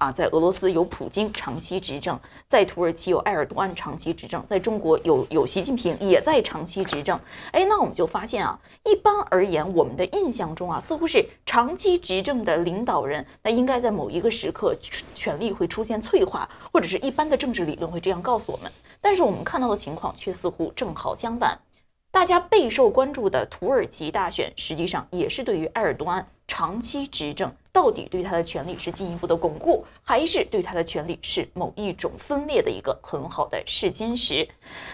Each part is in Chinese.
啊，在俄罗斯有普京长期执政，在土耳其有埃尔多安长期执政，在中国有有习近平也在长期执政。哎，那我们就发现啊，一般而言，我们的印象中啊，似乎是长期执政的领导人，那应该在某一个时刻权力会出现脆化，或者是一般的政治理论会这样告诉我们。但是我们看到的情况却似乎正好相反。大家备受关注的土耳其大选，实际上也是对于埃尔多安长期执政到底对他的权利是进一步的巩固，还是对他的权利是某一种分裂的一个很好的试金石。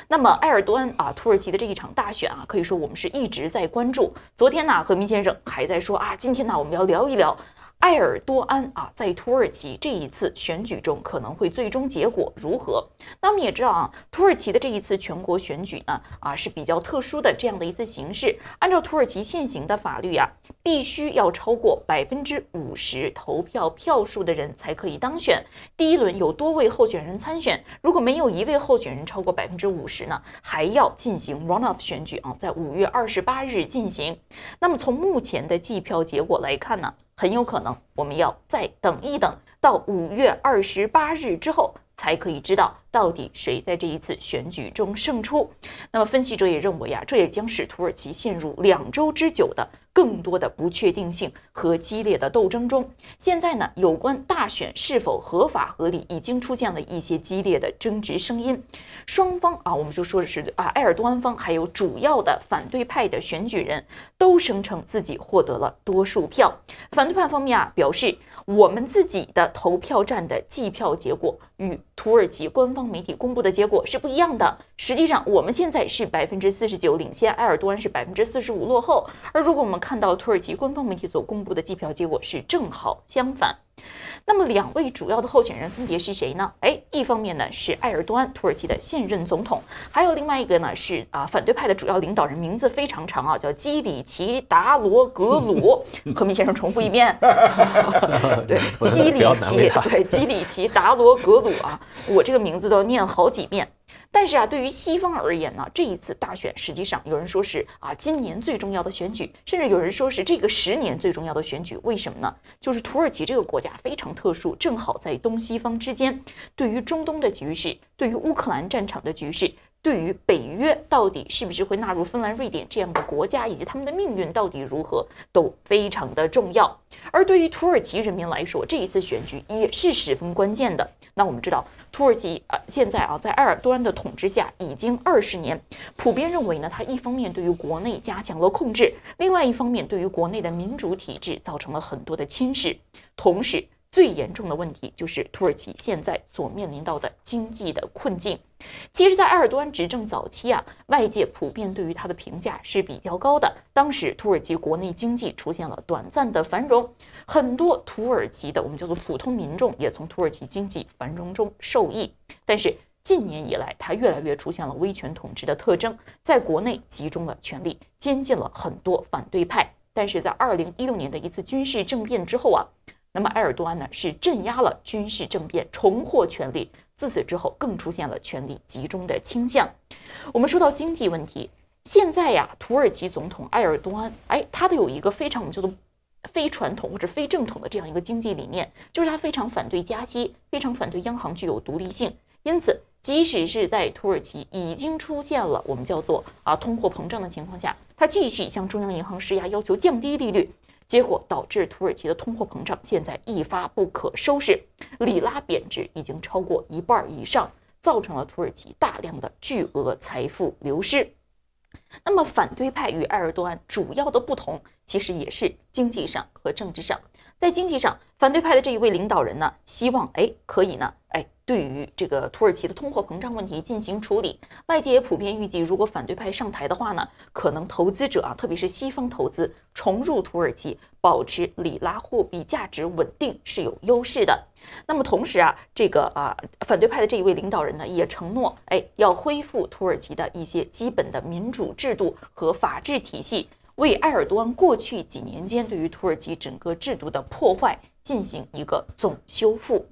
那么埃尔多安啊，土耳其的这一场大选啊，可以说我们是一直在关注。昨天呢，何明先生还在说啊，今天呢，我们要聊一聊。埃尔多安啊，在土耳其这一次选举中，可能会最终结果如何？那我们也知道啊，土耳其的这一次全国选举呢，啊是比较特殊的这样的一次形式。按照土耳其现行的法律啊，必须要超过百分之五十投票票数的人才可以当选。第一轮有多位候选人参选，如果没有一位候选人超过百分之五十呢，还要进行 runoff 选举啊，在五月二十八日进行。那么从目前的计票结果来看呢？很有可能，我们要再等一等，到五月二十八日之后，才可以知道到底谁在这一次选举中胜出。那么，分析者也认为啊，这也将使土耳其陷入两周之久的。更多的不确定性和激烈的斗争中，现在呢，有关大选是否合法合理，已经出现了一些激烈的争执声音。双方啊，我们就说的是啊，埃尔多安方还有主要的反对派的选举人都声称自己获得了多数票。反对派方面啊，表示我们自己的投票站的计票结果与土耳其官方媒体公布的结果是不一样的。实际上，我们现在是百分之四十九领先，埃尔多安是百分之四十五落后。而如果我们看到土耳其官方媒体所公布的计票结果是正好相反，那么两位主要的候选人分别是谁呢？哎，一方面呢是埃尔多安，土耳其的现任总统；还有另外一个呢是啊反对派的主要领导人，名字非常长啊，叫基里奇达罗格鲁。何明先生，重复一遍，对，基里奇，对，基里奇达罗格鲁啊，我这个名字都要念好几遍。但是啊，对于西方而言呢，这一次大选实际上有人说是啊，今年最重要的选举，甚至有人说是这个十年最重要的选举。为什么呢？就是土耳其这个国家非常特殊，正好在东西方之间，对于中东的局势，对于乌克兰战场的局势。对于北约到底是不是会纳入芬兰、瑞典这样的国家，以及他们的命运到底如何，都非常的重要。而对于土耳其人民来说，这一次选举也是十分关键的。那我们知道，土耳其啊，现在啊，在埃尔多安的统治下已经二十年，普遍认为呢，他一方面对于国内加强了控制，另外一方面对于国内的民主体制造成了很多的侵蚀。同时，最严重的问题就是土耳其现在所面临到的经济的困境。其实，在埃尔多安执政早期啊，外界普遍对于他的评价是比较高的。当时，土耳其国内经济出现了短暂的繁荣，很多土耳其的我们叫做普通民众也从土耳其经济繁荣中受益。但是，近年以来，他越来越出现了威权统治的特征，在国内集中了权力，监禁了很多反对派。但是在2016年的一次军事政变之后啊。那么埃尔多安呢，是镇压了军事政变，重获权力。自此之后，更出现了权力集中的倾向。我们说到经济问题，现在呀，土耳其总统埃尔多安，哎，他的有一个非常我们叫做非传统或者非正统的这样一个经济理念，就是他非常反对加息，非常反对央行具有独立性。因此，即使是在土耳其已经出现了我们叫做啊通货膨胀的情况下，他继续向中央银行施压，要求降低利率。结果导致土耳其的通货膨胀现在一发不可收拾，里拉贬值已经超过一半以上，造成了土耳其大量的巨额财富流失。那么，反对派与埃尔多安主要的不同，其实也是经济上和政治上。在经济上，反对派的这一位领导人呢，希望哎可以呢哎。对于这个土耳其的通货膨胀问题进行处理，外界也普遍预计，如果反对派上台的话呢，可能投资者啊，特别是西方投资重入土耳其，保持里拉货币价值稳定是有优势的。那么同时啊，这个啊反对派的这一位领导人呢，也承诺，哎，要恢复土耳其的一些基本的民主制度和法治体系，为埃尔多安过去几年间对于土耳其整个制度的破坏进行一个总修复。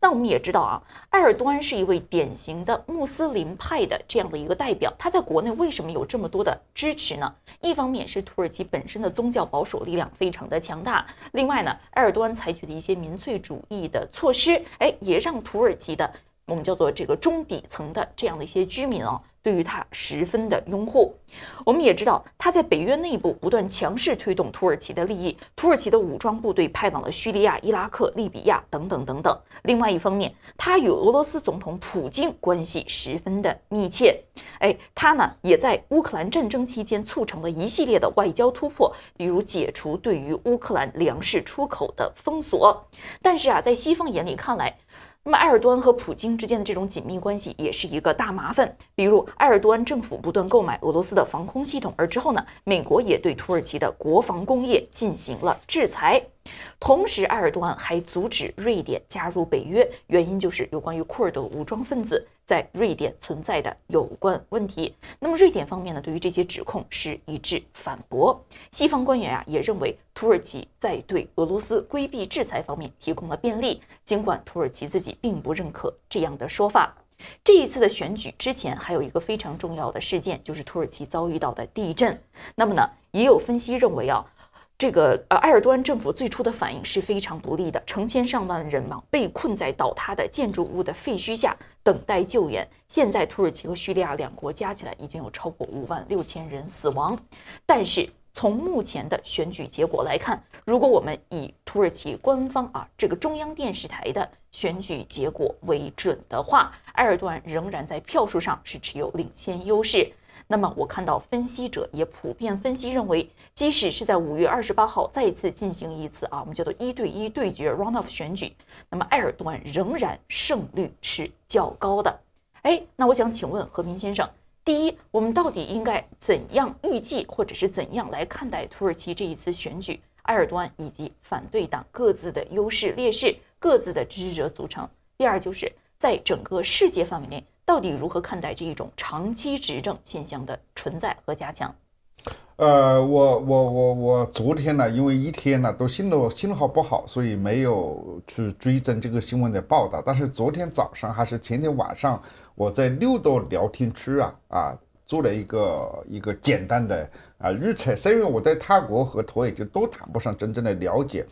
那我们也知道啊，埃尔多安是一位典型的穆斯林派的这样的一个代表。他在国内为什么有这么多的支持呢？一方面是土耳其本身的宗教保守力量非常的强大，另外呢，埃尔多安采取的一些民粹主义的措施，哎，也让土耳其的。我们叫做这个中底层的这样的一些居民啊，对于他十分的拥护。我们也知道，他在北约内部不断强势推动土耳其的利益，土耳其的武装部队派往了叙利亚、伊拉克、利比亚等等等等。另外一方面，他与俄罗斯总统普京关系十分的密切。哎，他呢也在乌克兰战争期间促成了一系列的外交突破，比如解除对于乌克兰粮食出口的封锁。但是啊，在西方眼里看来，那么，埃尔多安和普京之间的这种紧密关系也是一个大麻烦。比如，埃尔多安政府不断购买俄罗斯的防空系统，而之后呢，美国也对土耳其的国防工业进行了制裁。同时，埃尔多安还阻止瑞典加入北约，原因就是有关于库尔德武装分子在瑞典存在的有关问题。那么，瑞典方面呢，对于这些指控是一致反驳。西方官员啊，也认为土耳其在对俄罗斯规避制裁方面提供了便利，尽管土耳其自己并不认可这样的说法。这一次的选举之前，还有一个非常重要的事件，就是土耳其遭遇到的地震。那么呢，也有分析认为啊。这个呃，埃尔多安政府最初的反应是非常不利的，成千上万人亡，被困在倒塌的建筑物的废墟下等待救援。现在土耳其和叙利亚两国加起来已经有超过五万六千人死亡。但是从目前的选举结果来看，如果我们以土耳其官方啊这个中央电视台的选举结果为准的话，埃尔多安仍然在票数上是持有领先优势。那么我看到分析者也普遍分析认为，即使是在五月二十八号再一次进行一次啊，我们叫做一对一对决 runoff 选举，那么埃尔多安仍然胜率是较高的。哎，那我想请问和平先生，第一，我们到底应该怎样预计或者是怎样来看待土耳其这一次选举，埃尔多安以及反对党各自的优势劣势、各自的支持者组成？第二，就是在整个世界范围内。到底如何看待这一种长期执政现象的存在和加强？呃，我我我我昨天呢，因为一天呢都信号信号不好，所以没有去追踪这个新闻的报道。但是昨天早上还是前天晚上，我在六道聊天区啊啊做了一个一个简单的。啊，预测，是因为我在泰国和土耳其都谈不上真正的了解，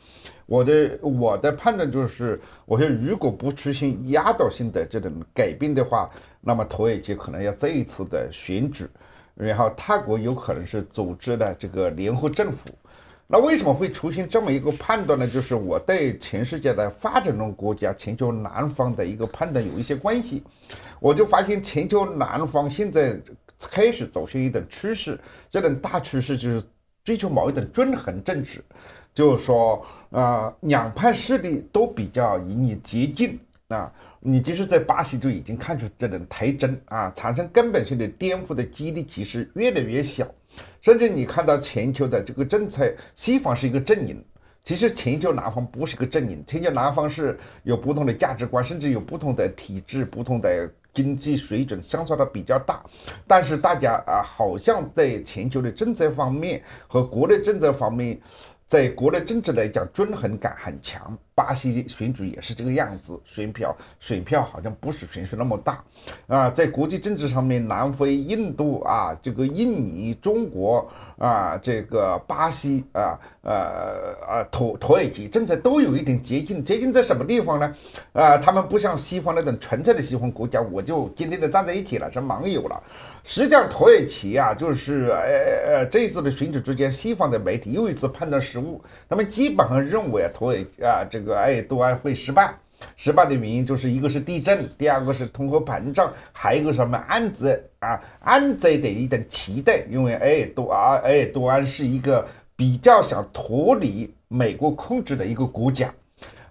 我的我的判断就是，我说如果不出现压倒性的这种改变的话，那么土耳其可能要再一次的选举，然后泰国有可能是组织的这个联合政府，那为什么会出现这么一个判断呢？就是我对全世界的发展中国家，全球南方的一个判断有一些关系，我就发现全球南方现在。开始走向一种趋势，这种大趋势就是追求某一种均衡政治，就是说，啊，两派势力都比较与你接近，啊，你即使在巴西就已经看出这种特征，啊，产生根本性的颠覆的几率其实越来越小，甚至你看到全球的这个政策，西方是一个阵营，其实全球南方不是个阵营，全球南方是有不同的价值观，甚至有不同的体制、不同的。经济水准相差的比较大，但是大家啊，好像在全球的政策方面和国内政策方面，在国内政治来讲，均衡感很强。巴西选举也是这个样子，选票选票好像不是选举那么大，啊，在国际政治上面，南非、印度啊，这个印尼、中国啊，这个巴西啊，呃呃，土土耳其政策都有一点接近，接近在什么地方呢？啊，他们不像西方那种纯粹的西方国家，我就坚定的站在一起了，是盟友了。实际上，土耳其啊，就是呃呃，这一次的选举之间，西方的媒体又一次判断失误，他们基本上认为土耳其啊，这个。哎，多安会失败，失败的原因就是一个是地震，第二个是通货膨胀，还有一个什么安贼啊，安贼的一种期待，因为哎，多啊，哎，多安是一个比较想脱离美国控制的一个国家。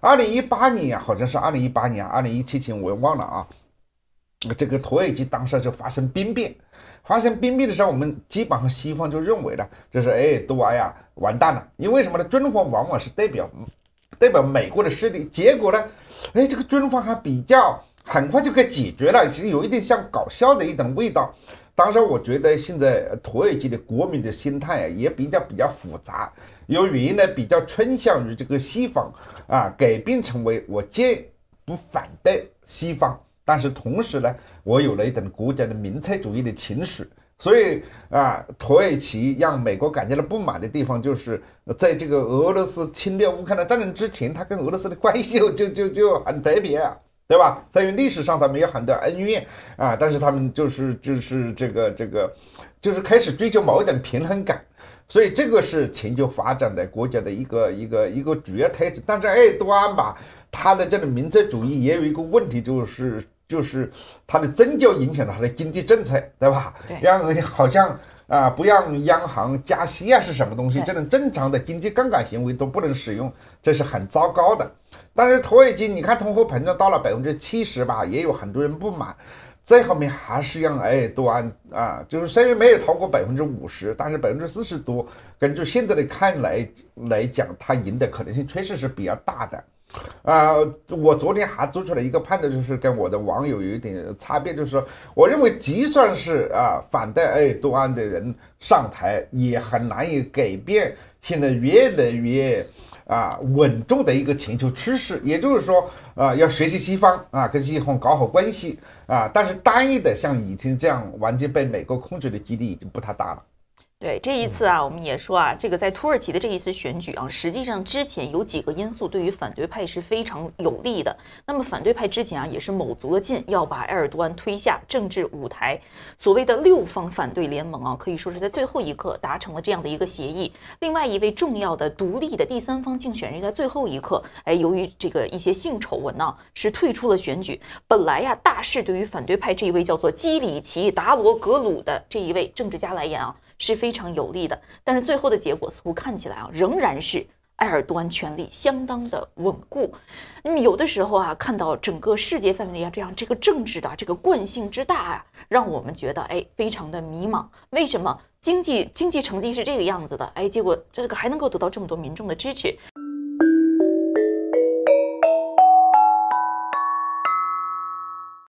二零一八年啊，好像是二零一八年，二零一七年我又忘了啊。这个土耳其当时就发生兵变，发生兵变的时候，我们基本上西方就认为了，就是哎，多安呀，完蛋了。因为什么呢？军方往往是代表。代表美国的势力，结果呢，哎，这个军方还比较，很快就给解决了，其实有一点像搞笑的一种味道。当时我觉得现在土耳其的国民的心态啊也比较比较复杂，由原来比较倾向于这个西方，啊，改变成为我既不反对西方，但是同时呢，我有了一种国家的民粹主义的情绪。所以啊，土耳其让美国感觉到不满的地方，就是在这个俄罗斯侵略乌克兰战争之前，他跟俄罗斯的关系就 就就很特别啊，对吧？在于历史上他们有很多恩怨啊，但是他们就是就是这个这个，就是开始追求某种平衡感，所以这个是全球发展的国家的一个一个一个主要特征。但是埃多安吧，他的这种民族主义也有一个问题，就是。就是它的增就影响了它的经济政策，对吧？让好像啊，不让央行加息啊，是什么东西？这种正常的经济杠杆行为都不能使用，这是很糟糕的。但是土耳其，你看通货膨胀到了百分之七十吧，也有很多人不满。最后面还是让尔多安啊，就是虽然没有超过百分之五十，但是百分之四十多，根据现在的看来来讲，他赢的可能性确实是比较大的。啊，我昨天还做出了一个判断，就是跟我的网友有一点差别，就是说，我认为，即算是啊反对尔多安的人上台，也很难以改变现在越来越啊稳重的一个全球趋势。也就是说，啊要学习西方啊，跟西方搞好关系啊，但是单一的像以前这样完全被美国控制的几率已经不太大了。对这一次啊，我们也说啊，这个在土耳其的这一次选举啊，实际上之前有几个因素对于反对派是非常有利的。那么反对派之前啊，也是卯足了劲要把埃尔多安推下政治舞台。所谓的六方反对联盟啊，可以说是在最后一刻达成了这样的一个协议。另外一位重要的独立的第三方竞选人，在最后一刻，哎，由于这个一些性丑闻呢，是退出了选举。本来呀，大势对于反对派这一位叫做基里奇达罗格鲁的这一位政治家来言啊。是非常有利的，但是最后的结果似乎看起来啊，仍然是埃尔多安权力相当的稳固。那么有的时候啊，看到整个世界范围内这样这个政治的这个惯性之大啊，让我们觉得哎非常的迷茫。为什么经济经济成绩是这个样子的？哎，结果这个还能够得到这么多民众的支持？